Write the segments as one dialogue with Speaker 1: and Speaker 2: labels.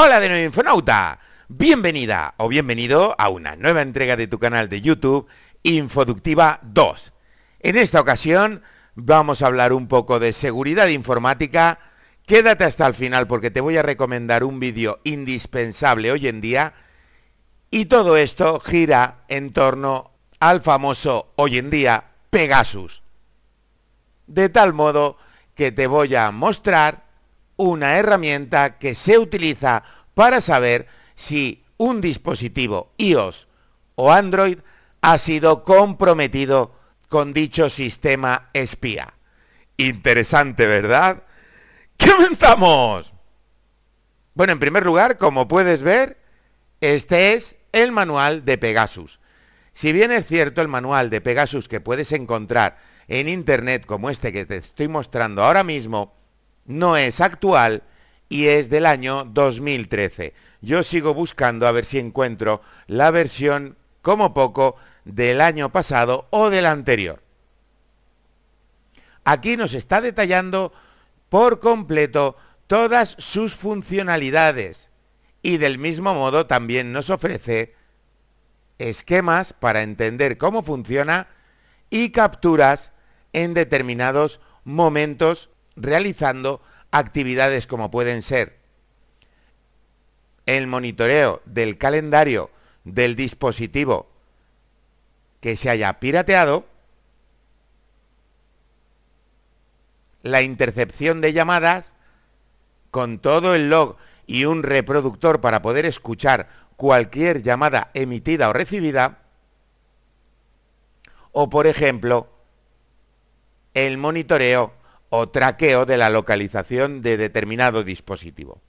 Speaker 1: Hola de nuevo Infonauta, bienvenida o bienvenido a una nueva entrega de tu canal de YouTube Infoductiva 2. En esta ocasión vamos a hablar un poco de seguridad informática. Quédate hasta el final porque te voy a recomendar un vídeo indispensable hoy en día y todo esto gira en torno al famoso hoy en día Pegasus. De tal modo que te voy a mostrar una herramienta que se utiliza para saber si un dispositivo iOS o Android ha sido comprometido con dicho sistema espía. Interesante, ¿verdad? ¡Comenzamos! Bueno, en primer lugar, como puedes ver, este es el manual de Pegasus. Si bien es cierto el manual de Pegasus que puedes encontrar en Internet como este que te estoy mostrando ahora mismo, no es actual y es del año 2013. Yo sigo buscando a ver si encuentro la versión, como poco, del año pasado o del anterior. Aquí nos está detallando por completo todas sus funcionalidades y del mismo modo también nos ofrece esquemas para entender cómo funciona y capturas en determinados momentos realizando actividades como pueden ser el monitoreo del calendario del dispositivo que se haya pirateado, la intercepción de llamadas con todo el log y un reproductor para poder escuchar cualquier llamada emitida o recibida, o por ejemplo, el monitoreo o traqueo de la localización de determinado dispositivo.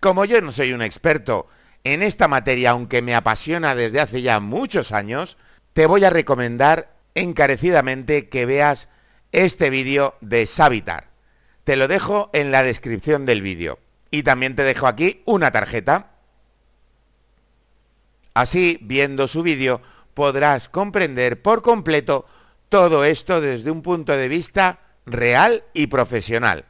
Speaker 1: Como yo no soy un experto en esta materia, aunque me apasiona desde hace ya muchos años, te voy a recomendar encarecidamente que veas este vídeo de Savitar. Te lo dejo en la descripción del vídeo. Y también te dejo aquí una tarjeta. Así, viendo su vídeo, podrás comprender por completo todo esto desde un punto de vista real y profesional,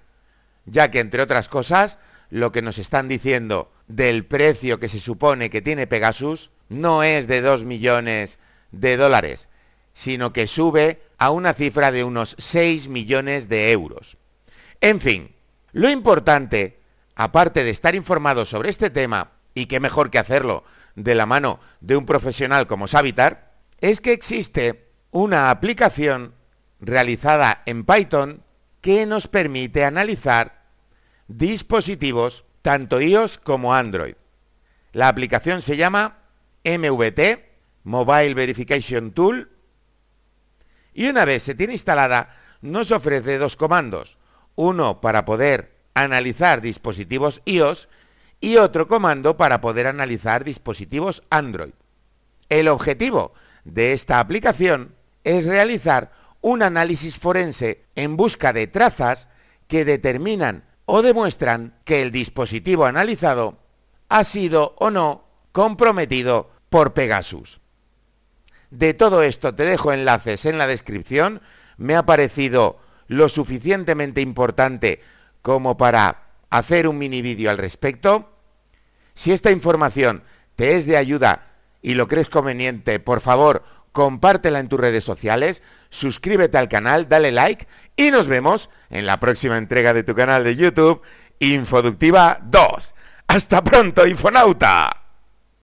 Speaker 1: ya que entre otras cosas, lo que nos están diciendo del precio que se supone que tiene Pegasus no es de 2 millones de dólares, sino que sube a una cifra de unos 6 millones de euros. En fin, lo importante, aparte de estar informado sobre este tema, y qué mejor que hacerlo de la mano de un profesional como Savitar, es que existe una aplicación realizada en Python que nos permite analizar dispositivos tanto iOS como Android. La aplicación se llama MVT, Mobile Verification Tool, y una vez se tiene instalada nos ofrece dos comandos, uno para poder analizar dispositivos iOS y otro comando para poder analizar dispositivos Android. El objetivo de esta aplicación es realizar un análisis forense en busca de trazas que determinan o demuestran que el dispositivo analizado ha sido o no comprometido por Pegasus. De todo esto te dejo enlaces en la descripción. Me ha parecido lo suficientemente importante como para hacer un mini vídeo al respecto. Si esta información te es de ayuda y lo crees conveniente, por favor, compártela en tus redes sociales, suscríbete al canal, dale like y nos vemos en la próxima entrega de tu canal de YouTube, Infoductiva 2. Hasta pronto, Infonauta.